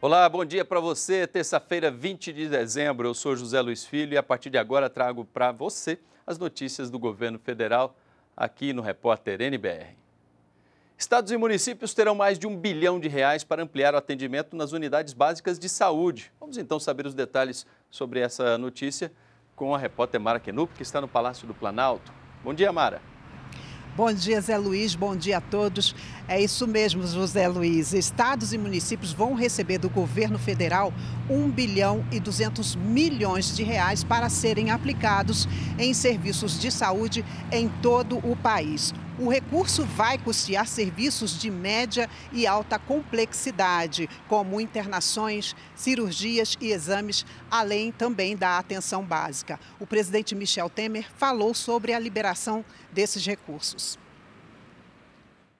Olá, bom dia para você. Terça-feira, 20 de dezembro. Eu sou José Luiz Filho e a partir de agora trago para você as notícias do governo federal aqui no Repórter NBR. Estados e municípios terão mais de um bilhão de reais para ampliar o atendimento nas unidades básicas de saúde. Vamos então saber os detalhes sobre essa notícia com a repórter Mara Kenup, que está no Palácio do Planalto. Bom dia, Mara. Bom dia, Zé Luiz. Bom dia a todos. É isso mesmo, José Luiz. Estados e municípios vão receber do governo federal 1 bilhão e 200 milhões de reais para serem aplicados em serviços de saúde em todo o país. O recurso vai custear serviços de média e alta complexidade, como internações, cirurgias e exames, além também da atenção básica. O presidente Michel Temer falou sobre a liberação desses recursos.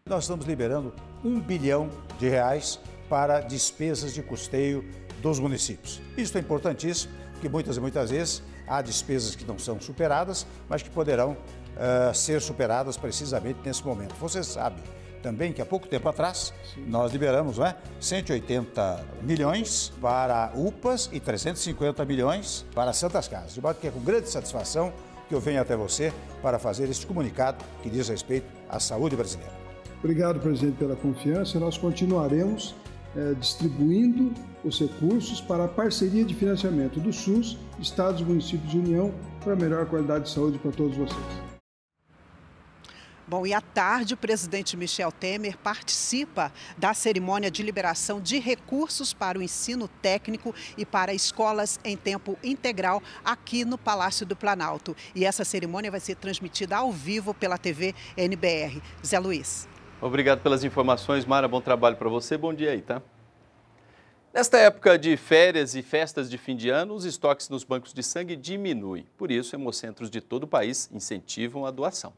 Nós estamos liberando um bilhão de reais para despesas de custeio dos municípios. Isso é importantíssimo que muitas e muitas vezes há despesas que não são superadas, mas que poderão uh, ser superadas precisamente nesse momento. Você sabe também que há pouco tempo atrás Sim. nós liberamos né, 180 milhões para UPAs e 350 milhões para Santas Casas. De modo que é com grande satisfação que eu venho até você para fazer este comunicado que diz respeito à saúde brasileira. Obrigado, presidente, pela confiança. Nós continuaremos é, distribuindo os recursos para a parceria de financiamento do SUS, Estados, Municípios e União para melhor qualidade de saúde para todos vocês. Bom, e à tarde, o presidente Michel Temer participa da cerimônia de liberação de recursos para o ensino técnico e para escolas em tempo integral aqui no Palácio do Planalto. E essa cerimônia vai ser transmitida ao vivo pela TV NBR. Zé Luiz. Obrigado pelas informações, Mara. Bom trabalho para você. Bom dia aí, tá? Nesta época de férias e festas de fim de ano, os estoques nos bancos de sangue diminuem. Por isso, hemocentros de todo o país incentivam a doação.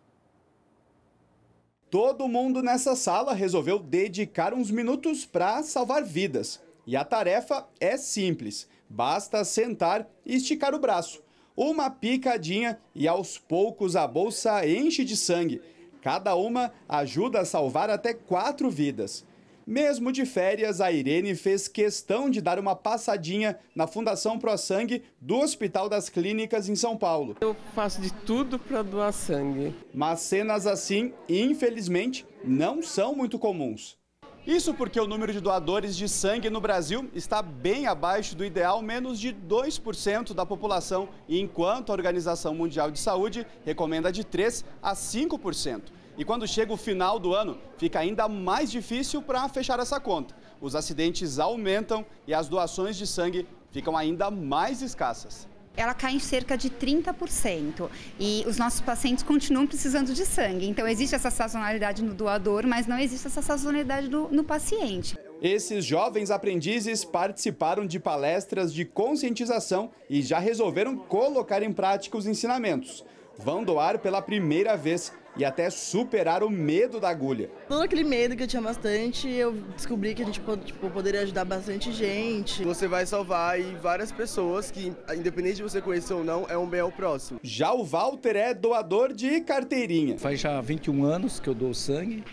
Todo mundo nessa sala resolveu dedicar uns minutos para salvar vidas. E a tarefa é simples: basta sentar e esticar o braço. Uma picadinha e aos poucos a bolsa enche de sangue. Cada uma ajuda a salvar até quatro vidas. Mesmo de férias, a Irene fez questão de dar uma passadinha na Fundação Pro Sangue do Hospital das Clínicas em São Paulo. Eu faço de tudo para doar sangue. Mas cenas assim, infelizmente, não são muito comuns. Isso porque o número de doadores de sangue no Brasil está bem abaixo do ideal, menos de 2% da população, enquanto a Organização Mundial de Saúde recomenda de 3% a 5%. E quando chega o final do ano, fica ainda mais difícil para fechar essa conta. Os acidentes aumentam e as doações de sangue ficam ainda mais escassas ela cai em cerca de 30%. E os nossos pacientes continuam precisando de sangue. Então, existe essa sazonalidade no doador, mas não existe essa sazonalidade no paciente. Esses jovens aprendizes participaram de palestras de conscientização e já resolveram colocar em prática os ensinamentos. Vão doar pela primeira vez e até superar o medo da agulha. Todo aquele medo que eu tinha bastante, eu descobri que a gente tipo, poderia ajudar bastante gente. Você vai salvar várias pessoas que, independente de você conhecer ou não, é um bem ao próximo. Já o Walter é doador de carteirinha. Faz já 21 anos que eu dou sangue.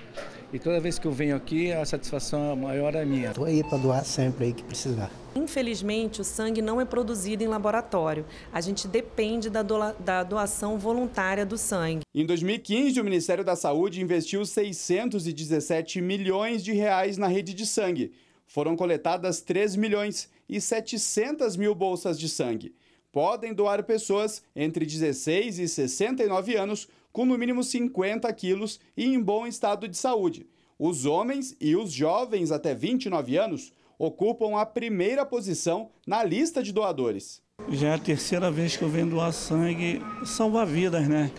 E toda vez que eu venho aqui, a satisfação maior é minha. Estou aí para doar sempre aí que precisar. Infelizmente, o sangue não é produzido em laboratório. A gente depende da, do, da, doação voluntária do sangue. Em 2015, o Ministério da Saúde investiu 617 milhões de reais na rede de sangue. Foram coletadas 3 milhões e 700 mil bolsas de sangue. Podem doar pessoas entre 16 e 69 anos com no mínimo 50 quilos e em bom estado de saúde. Os homens e os jovens até 29 anos ocupam a primeira posição na lista de doadores. Já é a terceira vez que eu venho doar sangue, salva vidas, né?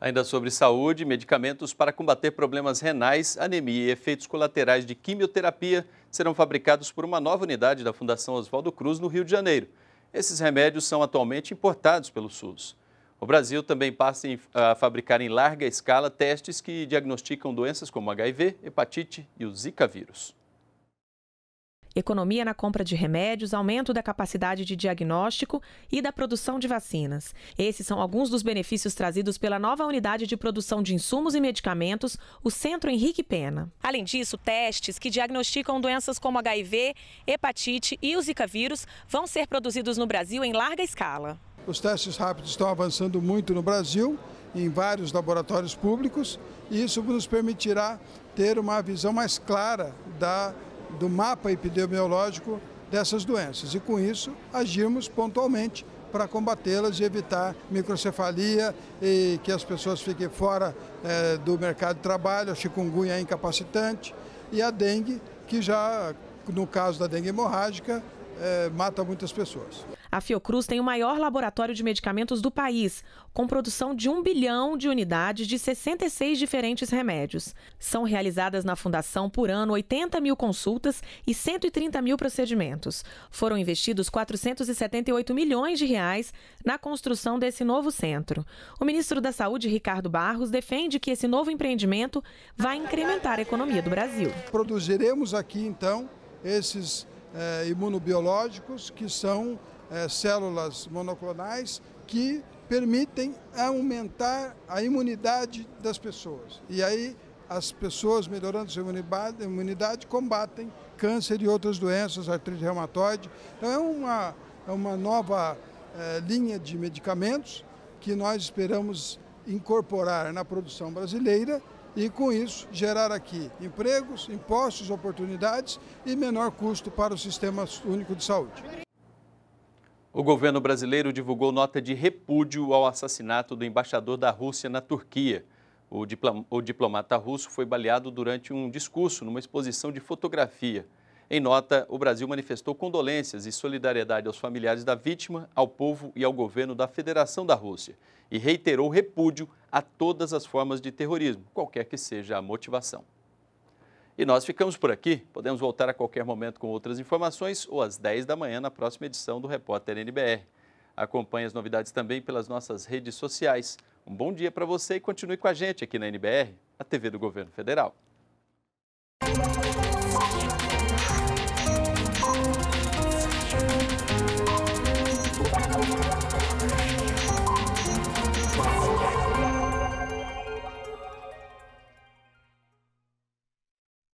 Ainda sobre saúde, medicamentos para combater problemas renais, anemia e efeitos colaterais de quimioterapia serão fabricados por uma nova unidade da Fundação Oswaldo Cruz no Rio de Janeiro. Esses remédios são atualmente importados pelo SUS. O Brasil também passa a fabricar em larga escala testes que diagnosticam doenças como HIV, hepatite e o Zika vírus. Economia na compra de remédios, aumento da capacidade de diagnóstico e da produção de vacinas. Esses são alguns dos benefícios trazidos pela nova unidade de produção de insumos e medicamentos, o Centro Henrique Pena. Além disso, testes que diagnosticam doenças como HIV, hepatite e o Zika vírus vão ser produzidos no Brasil em larga escala. Os testes rápidos estão avançando muito no Brasil, em vários laboratórios públicos, e isso nos permitirá ter uma visão mais clara da, do mapa epidemiológico dessas doenças e, com isso, agirmos pontualmente para combatê-las e evitar microcefalia e que as pessoas fiquem fora é, do mercado de trabalho, a chikungunya é incapacitante e a dengue, que já, no caso da dengue hemorrágica, é, mata muitas pessoas. A Fiocruz tem o maior laboratório de medicamentos do país, com produção de um bilhão de unidades de 66 diferentes remédios. São realizadas na Fundação por ano 80 mil consultas e 130 mil procedimentos. Foram investidos 478 milhões de reais na construção desse novo centro. O ministro da Saúde, Ricardo Barros, defende que esse novo empreendimento vai incrementar a economia do Brasil. Produziremos aqui, então, esses é, imunobiológicos, que são é, células monoclonais que permitem aumentar a imunidade das pessoas. E aí as pessoas melhorando sua imunidade, imunidade combatem câncer e outras doenças, artrite reumatoide. Então é uma, é uma nova é, linha de medicamentos que nós esperamos incorporar na produção brasileira e, com isso, gerar aqui empregos, impostos, oportunidades e menor custo para o sistema único de saúde. O governo brasileiro divulgou nota de repúdio ao assassinato do embaixador da Rússia na Turquia. O, diplomata russo foi baleado durante um discurso numa exposição de fotografia. Em nota, o Brasil manifestou condolências e solidariedade aos familiares da vítima, ao povo e ao governo da Federação da Rússia e reiterou repúdio a todas as formas de terrorismo, qualquer que seja a motivação. E nós ficamos por aqui. Podemos voltar a qualquer momento com outras informações ou às 10 da manhã na próxima edição do Repórter NBR. Acompanhe as novidades também pelas nossas redes sociais. Um bom dia para você e continue com a gente aqui na NBR, a TV do Governo Federal.